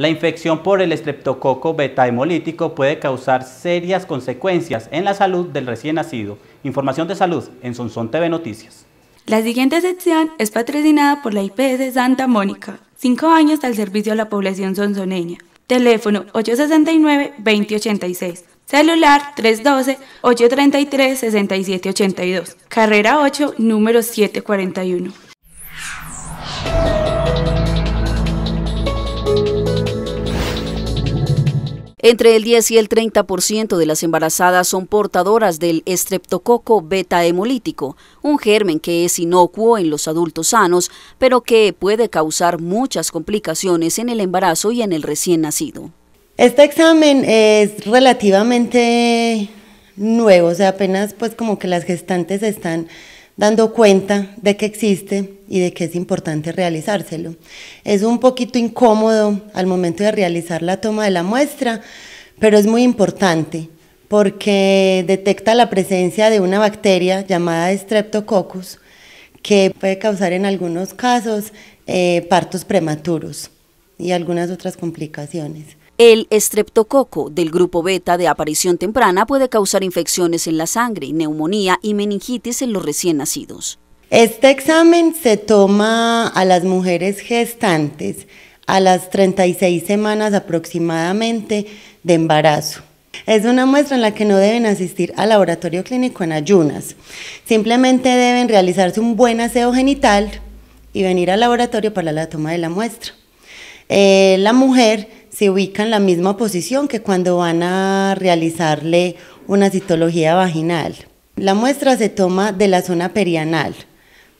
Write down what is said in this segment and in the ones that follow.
La infección por el estreptococo beta hemolítico puede causar serias consecuencias en la salud del recién nacido. Información de salud en Sonson TV Noticias. La siguiente sección es patrocinada por la IPS Santa Mónica, cinco años al servicio a la población sonzoneña. Teléfono 869-2086. Celular 312-833-6782. Carrera 8, número 741. Entre el 10 y el 30% de las embarazadas son portadoras del estreptococo beta hemolítico, un germen que es inocuo en los adultos sanos, pero que puede causar muchas complicaciones en el embarazo y en el recién nacido. Este examen es relativamente nuevo, o sea, apenas pues como que las gestantes están dando cuenta de que existe y de que es importante realizárselo. Es un poquito incómodo al momento de realizar la toma de la muestra, pero es muy importante porque detecta la presencia de una bacteria llamada Streptococcus que puede causar en algunos casos eh, partos prematuros y algunas otras complicaciones. El estreptococo del grupo beta de aparición temprana puede causar infecciones en la sangre, neumonía y meningitis en los recién nacidos. Este examen se toma a las mujeres gestantes a las 36 semanas aproximadamente de embarazo. Es una muestra en la que no deben asistir al laboratorio clínico en ayunas. Simplemente deben realizarse un buen aseo genital y venir al laboratorio para la toma de la muestra. Eh, la mujer se ubica en la misma posición que cuando van a realizarle una citología vaginal. La muestra se toma de la zona perianal,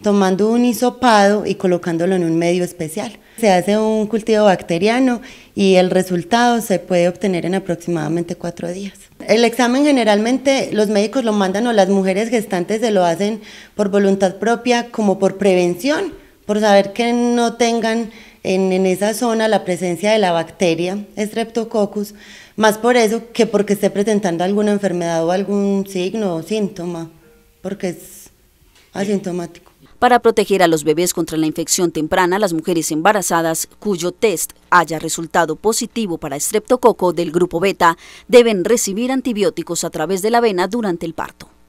tomando un hisopado y colocándolo en un medio especial. Se hace un cultivo bacteriano y el resultado se puede obtener en aproximadamente cuatro días. El examen generalmente los médicos lo mandan o las mujeres gestantes se lo hacen por voluntad propia como por prevención, por saber que no tengan en, esa zona la presencia de la bacteria Streptococcus, más por eso que porque esté presentando alguna enfermedad o algún signo o síntoma, porque es asintomático. Para proteger a los bebés contra la infección temprana, las mujeres embarazadas cuyo test haya resultado positivo para streptococcus del grupo beta deben recibir antibióticos a través de la vena durante el parto.